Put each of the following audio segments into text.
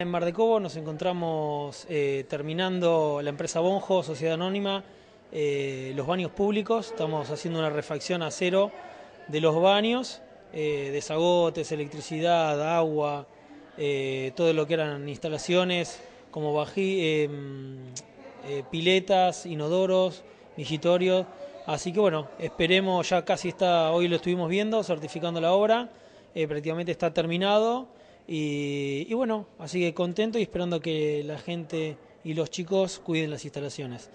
En Mar de Cobo nos encontramos eh, terminando la empresa Bonjo, Sociedad Anónima, eh, los baños públicos. Estamos haciendo una refacción a cero de los baños, eh, desagotes, electricidad, agua, todo lo que eran instalaciones como bají, em, piletas, inodoros, vigitorios. Así que bueno, esperemos, ya casi está, hoy lo estuvimos viendo, certificando la obra, prácticamente está terminado. Y, bueno, así que contento y esperando que la gente y los chicos cuiden las instalaciones.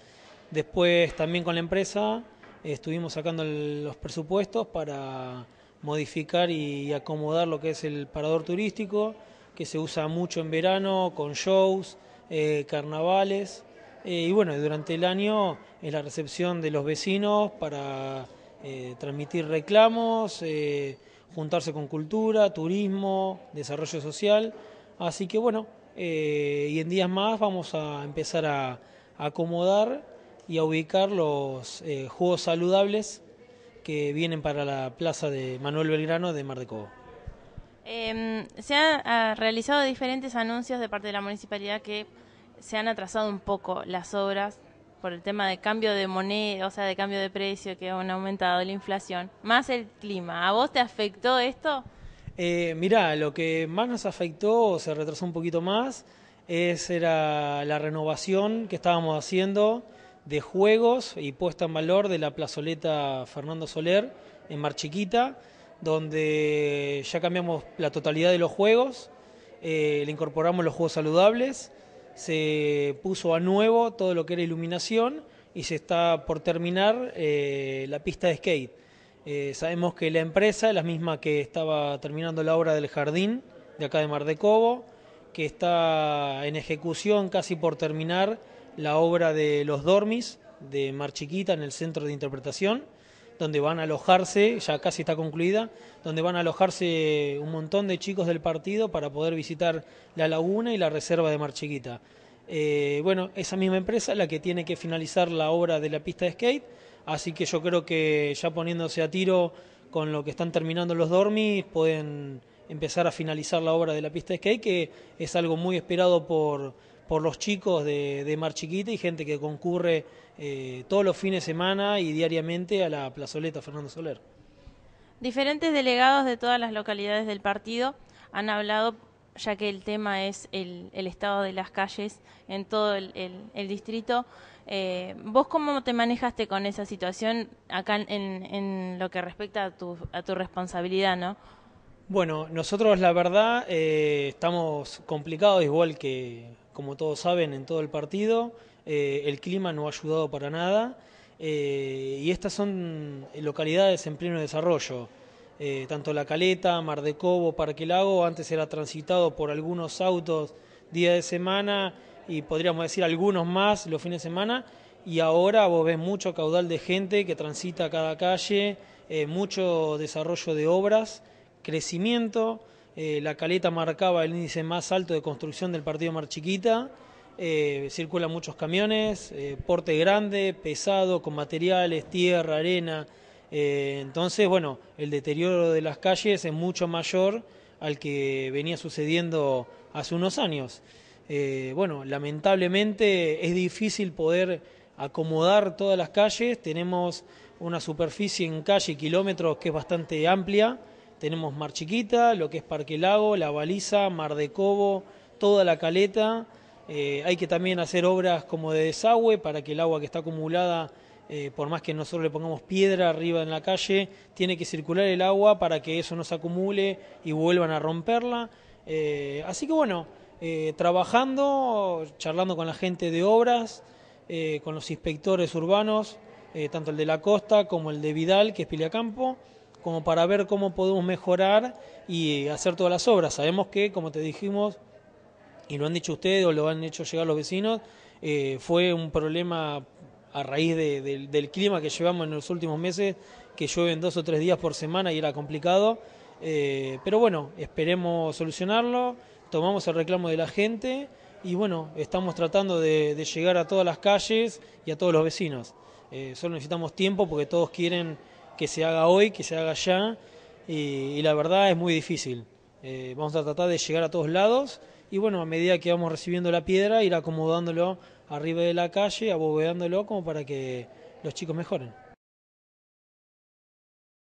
Después también con la empresa estuvimos sacando los presupuestos para modificar y acomodar lo que es el parador turístico, que se usa mucho en verano, con shows, eh, carnavales. Eh, y bueno, durante el año es la recepción de los vecinos para eh, transmitir reclamos juntarse con cultura, turismo, desarrollo social. Así que bueno, eh, y en días más vamos a empezar a, acomodar y a ubicar los eh, juegos saludables que vienen para la plaza de Manuel Belgrano de Mar de Cobo. Em, se han realizado diferentes anuncios de parte de la municipalidad que se han atrasado un poco las obras por el tema de cambio de moneda, o sea, de cambio de precio que ha aumentado la inflación, más el clima. ¿A vos te afectó esto? Eh, mirá, lo que más nos afectó, o se retrasó un poquito más, es, era la renovación que estábamos haciendo de juegos y puesta en valor de la plazoleta Fernando Soler en Chiquita, donde ya cambiamos la totalidad de los juegos, eh, le incorporamos los juegos saludables se puso a nuevo todo lo que era iluminación y se está por terminar eh, la pista de skate. Eh, sabemos que la empresa es la misma que estaba terminando la obra del jardín de acá de Mar de Cobo, que está en ejecución casi por terminar la obra de los dormis de Mar Chiquita en el centro de interpretación donde van a alojarse, ya casi está concluida, donde van a alojarse un montón de chicos del partido para poder visitar la laguna y la reserva de Marchiquita. Eh, bueno, esa misma empresa la que tiene que finalizar la obra de la pista de skate, así que yo creo que ya poniéndose a tiro con lo que están terminando los dormis, pueden empezar a finalizar la obra de la pista de skate, que es algo muy esperado por por los chicos de, Mar Chiquita y gente que concurre eh, todos los fines de semana y diariamente a la plazoleta Fernando Soler. Diferentes delegados de todas las localidades del partido han hablado, ya que el tema es el, estado de las calles en todo el, distrito. Eh, ¿Vos cómo te manejaste con esa situación acá en, lo que respecta a tu, responsabilidad, no? Bueno, nosotros la verdad eh, estamos complicados igual que como todos saben, en todo el partido. Eh, el clima no ha ayudado para nada. Eh, y estas son localidades en pleno desarrollo. Eh, tanto La Caleta, Mar de Cobo, Parque Lago, antes era transitado por algunos autos día de semana y podríamos decir algunos más los fines de semana. Y ahora vos ves mucho caudal de gente que transita cada calle, mucho desarrollo de obras, crecimiento. Eh, la caleta marcaba el índice más alto de construcción del partido Mar Chiquita. Eh, circulan muchos camiones, eh, porte grande, pesado, con materiales, tierra, arena. entonces, bueno, el deterioro de las calles es mucho mayor al que venía sucediendo hace unos años. bueno, lamentablemente es difícil poder acomodar todas las calles. Tenemos una superficie en calle y kilómetros que es bastante amplia. Tenemos Mar Chiquita, lo que es Parque Lago, La Baliza, Mar de Cobo, toda la caleta. Eh, hay que también hacer obras como de desagüe para que el agua que está acumulada, eh, por más que nosotros le pongamos piedra arriba en la calle, tiene que circular el agua para que eso no se acumule y vuelvan a romperla. Eh, así que bueno, trabajando, charlando con la gente de obras, con los inspectores urbanos, tanto el de la costa como el de Vidal, que es Piliacampo como para ver cómo podemos mejorar y hacer todas las obras. Sabemos que, como te dijimos, y lo han dicho ustedes o lo han hecho llegar los vecinos, eh, fue un problema a raíz del clima que llevamos en los últimos meses, que llueven dos o tres días por semana y era complicado. Eh, pero bueno, esperemos solucionarlo, tomamos el reclamo de la gente y bueno, estamos tratando de, llegar a todas las calles y a todos los vecinos. Eh, solo necesitamos tiempo porque todos quieren que se haga hoy, que se haga ya, y, la verdad es muy difícil. Eh, vamos a tratar de llegar a todos lados y bueno, a medida que vamos recibiendo la piedra, ir acomodándolo arriba de la calle, aboveándolo, como para que los chicos mejoren.